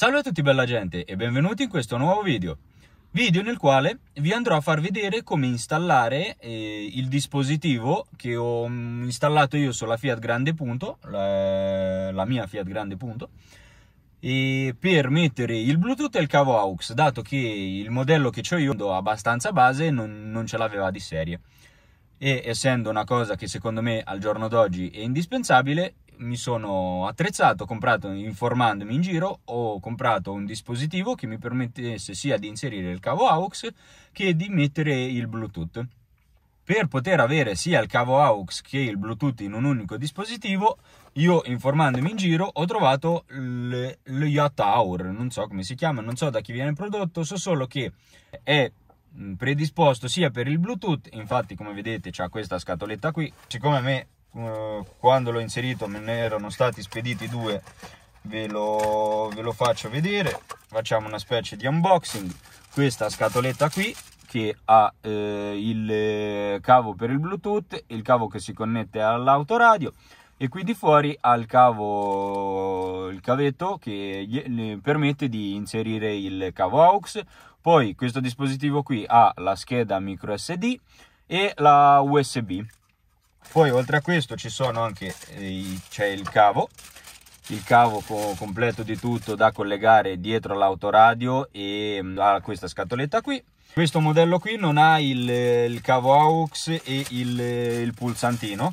Salve a tutti bella gente e benvenuti in questo nuovo video. Video nel quale vi andrò a far vedere come installare eh, il dispositivo che ho mm, installato io sulla Fiat Grande Punto, la, la mia Fiat Grande Punto, per mettere il Bluetooth e il cavo AUX, dato che il modello che ho io abbastanza base non, non ce l'aveva di serie. E essendo una cosa che secondo me al giorno d'oggi è indispensabile, mi sono attrezzato, comprato informandomi in giro, ho comprato un dispositivo che mi permettesse sia di inserire il cavo AUX che di mettere il Bluetooth. Per poter avere sia il cavo AUX che il Bluetooth in un unico dispositivo, io informandomi in giro ho trovato il le Yacht Hour, non so come si chiama, non so da chi viene prodotto, so solo che è predisposto sia per il Bluetooth, infatti come vedete c'è questa scatoletta qui, siccome a me eh, quando l'ho inserito me ne erano stati spediti due ve lo, ve lo faccio vedere facciamo una specie di unboxing questa scatoletta qui che ha eh, il eh, cavo per il bluetooth il cavo che si connette all'autoradio e qui di fuori ha il cavo il cavetto che gli permette di inserire il cavo aux poi questo dispositivo qui ha la scheda micro sd e la usb poi oltre a questo ci sono anche eh, i, c'è il cavo il cavo co- completo di tutto da collegare dietro all'autoradio e mm, a questa scatoletta qui questo modello qui non ha il, il cavo AUX e il, il pulsantino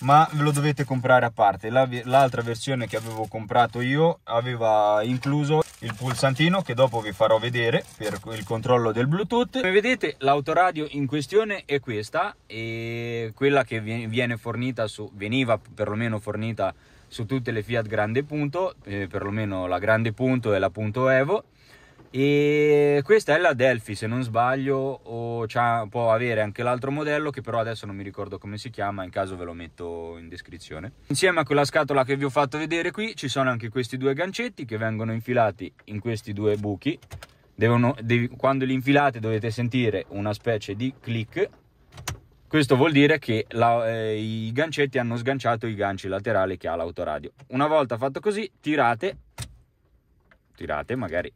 ma ve lo dovete comprare a parte l'altra versione che avevo comprato io aveva incluso il pulsantino che dopo vi farò vedere per il controllo del bluetooth come vedete l'autoradio in questione è questa e quella che viene fornita su veniva perlomeno fornita su tutte le Fiat grande punto eh, perlomeno la grande punto e la punto Evo e questa è la Delphi, se non sbaglio, o può avere anche l'altro modello che però adesso non mi ricordo come si chiama, in caso ve lo metto in descrizione. Insieme a quella scatola che vi ho fatto vedere qui ci sono anche questi due gancetti che vengono infilati in questi due buchi. Devono, devi, quando li infilate dovete sentire una specie di click questo vuol dire che la, eh, i gancetti hanno sganciato i ganci laterali che ha l'autoradio. Una volta fatto così, tirate, tirate magari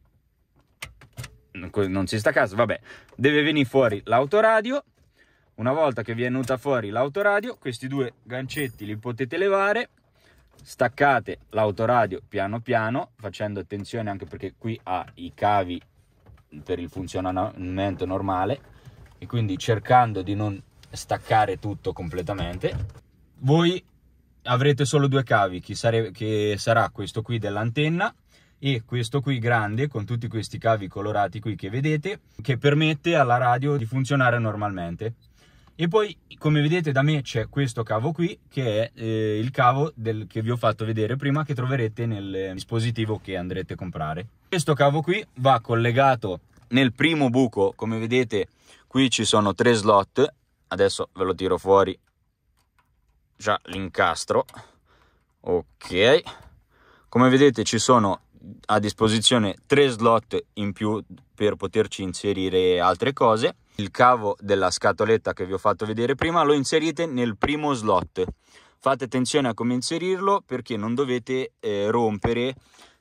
non si sta a caso, vabbè, deve venire fuori l'autoradio. Una volta che vi è venuta fuori l'autoradio, questi due gancetti li potete levare, staccate l'autoradio piano piano, facendo attenzione anche perché qui ha i cavi per il funzionamento normale e quindi cercando di non staccare tutto completamente. Voi avrete solo due cavi, che, sare- che sarà questo qui dell'antenna e questo qui grande con tutti questi cavi colorati qui che vedete che permette alla radio di funzionare normalmente e poi come vedete da me c'è questo cavo qui che è eh, il cavo del, che vi ho fatto vedere prima che troverete nel eh, dispositivo che andrete a comprare questo cavo qui va collegato nel primo buco come vedete qui ci sono tre slot adesso ve lo tiro fuori già l'incastro ok come vedete ci sono a disposizione tre slot in più per poterci inserire altre cose. Il cavo della scatoletta che vi ho fatto vedere prima lo inserite nel primo slot. Fate attenzione a come inserirlo perché non dovete eh, rompere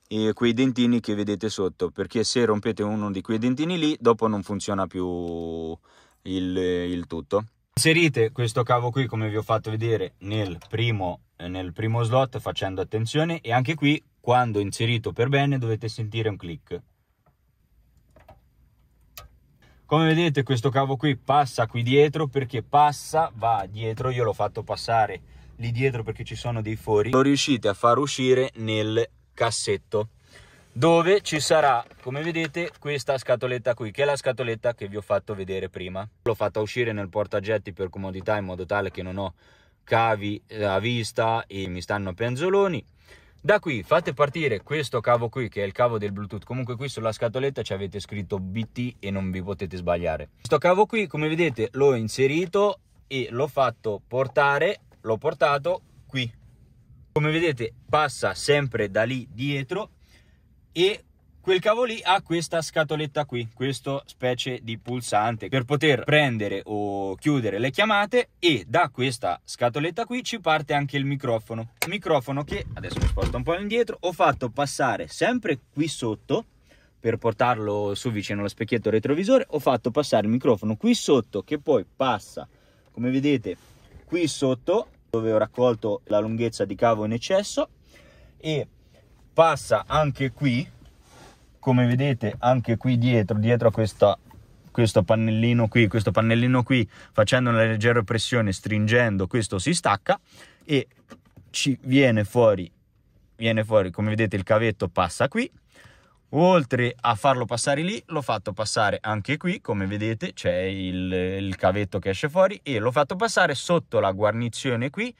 eh, quei dentini che vedete sotto perché se rompete uno di quei dentini lì dopo non funziona più il, il tutto. Inserite questo cavo qui come vi ho fatto vedere nel primo, nel primo slot facendo attenzione e anche qui quando inserito per bene dovete sentire un click come vedete questo cavo qui passa qui dietro perché passa va dietro io l'ho fatto passare lì dietro perché ci sono dei fori lo riuscite a far uscire nel cassetto dove ci sarà come vedete questa scatoletta qui che è la scatoletta che vi ho fatto vedere prima l'ho fatta uscire nel portagetti per comodità in modo tale che non ho cavi eh, a vista e mi stanno penzoloni da qui fate partire questo cavo qui che è il cavo del Bluetooth, comunque qui sulla scatoletta ci avete scritto BT e non vi potete sbagliare. Questo cavo qui come vedete l'ho inserito e l'ho fatto portare, l'ho portato qui. Come vedete passa sempre da lì dietro e quel cavo lì ha questa scatoletta qui, questo specie di pulsante per poter prendere o chiudere le chiamate e da questa scatoletta qui ci parte anche il microfono. Microfono che, adesso mi sposto un po' indietro, ho fatto passare sempre qui sotto per portarlo su vicino allo specchietto retrovisore ho fatto passare il microfono qui sotto che poi passa come vedete qui sotto dove ho raccolto la lunghezza di cavo in eccesso e passa anche qui come vedete anche qui dietro dietro a questa questo pannellino qui, questo pannellino qui, facendo una leggera pressione, stringendo, questo si stacca e ci viene fuori, viene fuori, come vedete il cavetto passa qui, oltre a farlo passare lì, l'ho fatto passare anche qui, come vedete c'è il, il cavetto che esce fuori e l'ho fatto passare sotto la guarnizione qui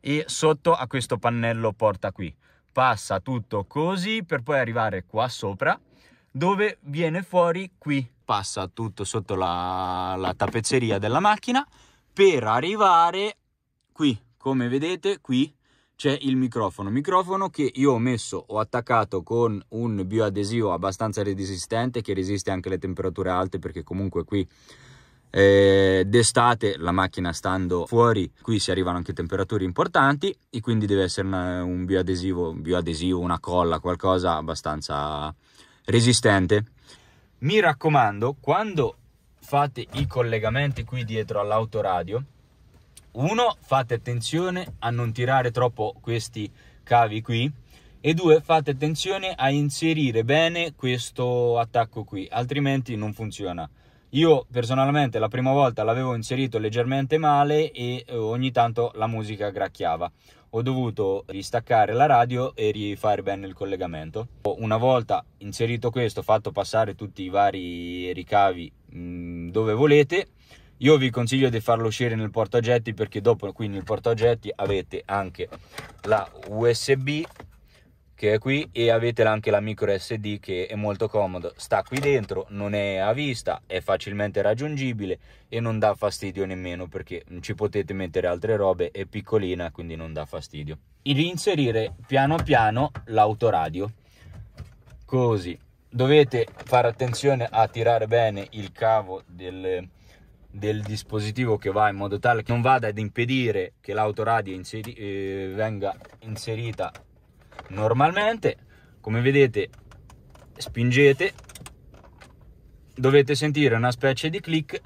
e sotto a questo pannello porta qui passa tutto così per poi arrivare qua sopra dove viene fuori qui passa tutto sotto la, la tappezzeria della macchina per arrivare qui come vedete qui c'è il microfono microfono che io ho messo ho attaccato con un bioadesivo abbastanza resistente che resiste anche alle temperature alte perché comunque qui eh, d'estate la macchina stando fuori qui si arrivano anche temperature importanti e quindi deve essere una, un bioadesivo, bioadesivo, una colla, qualcosa abbastanza resistente. Mi raccomando, quando fate i collegamenti qui dietro all'autoradio, uno fate attenzione a non tirare troppo questi cavi qui e due fate attenzione a inserire bene questo attacco qui, altrimenti non funziona. Io personalmente la prima volta l'avevo inserito leggermente male e eh, ogni tanto la musica gracchiava. Ho dovuto ristaccare la radio e rifare bene il collegamento. Una volta inserito questo, fatto passare tutti i vari ricavi mh, mm, dove volete, io vi consiglio di farlo uscire nel portaoggetti perché dopo qui nel portaoggetti avete anche la USB che è qui e avete anche la micro SD che è molto comodo, sta qui dentro, non è a vista, è facilmente raggiungibile e non dà fastidio nemmeno perché ci potete mettere altre robe, è piccolina quindi non dà fastidio. Inserire piano piano l'autoradio, così. Dovete fare attenzione a tirare bene il cavo del, del dispositivo che va in modo tale che non vada ad impedire che l'autoradio inseri eh, venga inserita normalmente come vedete spingete dovete sentire una specie di click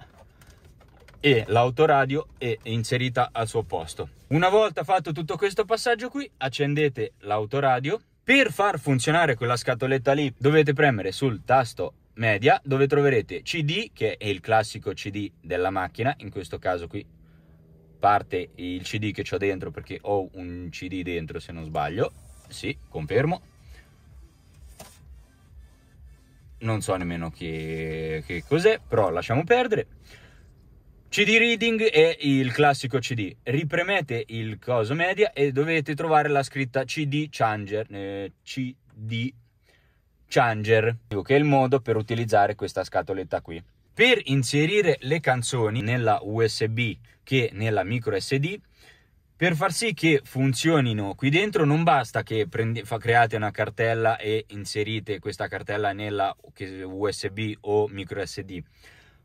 e l'autoradio è inserita al suo posto una volta fatto tutto questo passaggio qui accendete l'autoradio per far funzionare quella scatoletta lì dovete premere sul tasto media dove troverete cd che è il classico cd della macchina in questo caso qui parte il cd che ho dentro perché ho un cd dentro se non sbaglio sì, confermo. Non so nemmeno che, che cos'è, però lasciamo perdere. CD Reading è il classico CD. Ripremete il coso media e dovete trovare la scritta CD Changer. Eh, CD Changer, che è il modo per utilizzare questa scatoletta qui. Per inserire le canzoni nella USB che nella micro SD per far sì che funzionino qui dentro non basta che prende, fa, create una cartella e inserite questa cartella nella USB o microSD,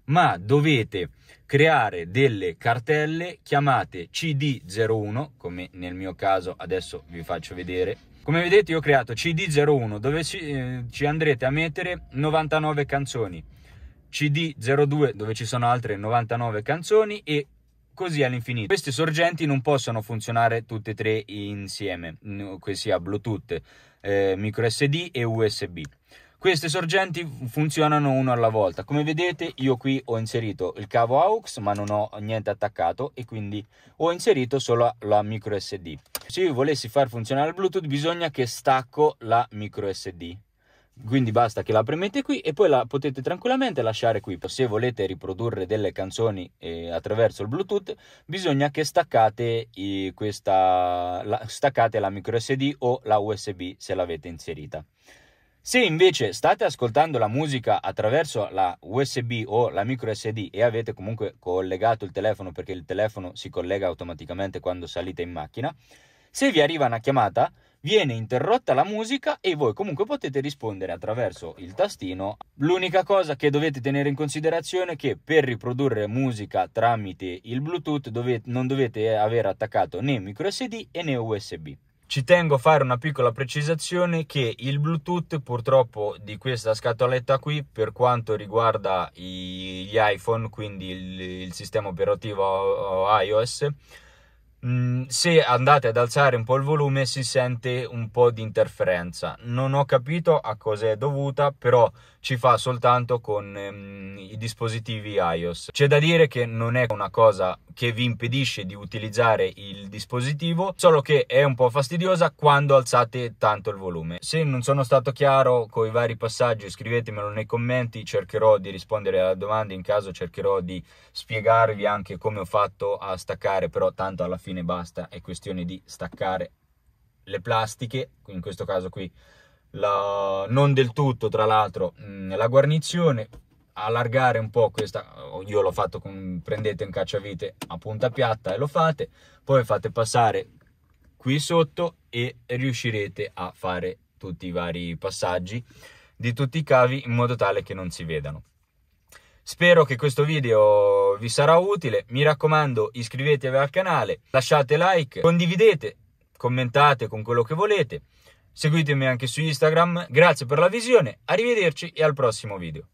ma dovete creare delle cartelle chiamate CD01, come nel mio caso adesso vi faccio vedere. Come vedete io ho creato CD01 dove ci, eh, ci andrete a mettere 99 canzoni, CD02 dove ci sono altre 99 canzoni e così all'infinito. Queste sorgenti non possono funzionare tutte e tre insieme, che sia Bluetooth, eh, micro SD e USB. Queste sorgenti funzionano una alla volta. Come vedete io qui ho inserito il cavo AUX ma non ho niente attaccato e quindi ho inserito solo la micro SD. Se io volessi far funzionare il Bluetooth bisogna che stacco la micro SD quindi basta che la premete qui e poi la potete tranquillamente lasciare qui se volete riprodurre delle canzoni eh, attraverso il bluetooth bisogna che staccate, eh, questa, la, staccate la micro sd o la usb se l'avete inserita se invece state ascoltando la musica attraverso la USB o la micro SD e avete comunque collegato il telefono perché il telefono si collega automaticamente quando salite in macchina, se vi arriva una chiamata viene interrotta la musica e voi comunque potete rispondere attraverso il tastino. L'unica cosa che dovete tenere in considerazione è che per riprodurre musica tramite il Bluetooth dovete, non dovete aver attaccato né micro SD né USB. Ci tengo a fare una piccola precisazione che il Bluetooth purtroppo di questa scatoletta qui per quanto riguarda gli iPhone, quindi il, il sistema operativo iOS, Mm, se andate ad alzare un po' il volume si sente un po' di interferenza. Non ho capito a cosa è dovuta, però ci fa soltanto con ehm, i dispositivi iOS. C'è da dire che non è una cosa che vi impedisce di utilizzare il dispositivo, solo che è un po' fastidiosa quando alzate tanto il volume. Se non sono stato chiaro con i vari passaggi, scrivetemelo nei commenti, cercherò di rispondere alla domanda, in caso cercherò di spiegarvi anche come ho fatto a staccare, però tanto alla fine fine basta, è questione di staccare le plastiche, in questo caso qui la, non del tutto tra l'altro mm, la guarnizione, allargare un po' questa, io l'ho fatto con, prendete un cacciavite a punta piatta e lo fate, poi fate passare qui sotto e riuscirete a fare tutti i vari passaggi di tutti i cavi in modo tale che non si vedano. Spero che questo video vi sarà utile, mi raccomando iscrivetevi al canale, lasciate like, condividete, commentate con quello che volete, seguitemi anche su Instagram, grazie per la visione, arrivederci e al prossimo video.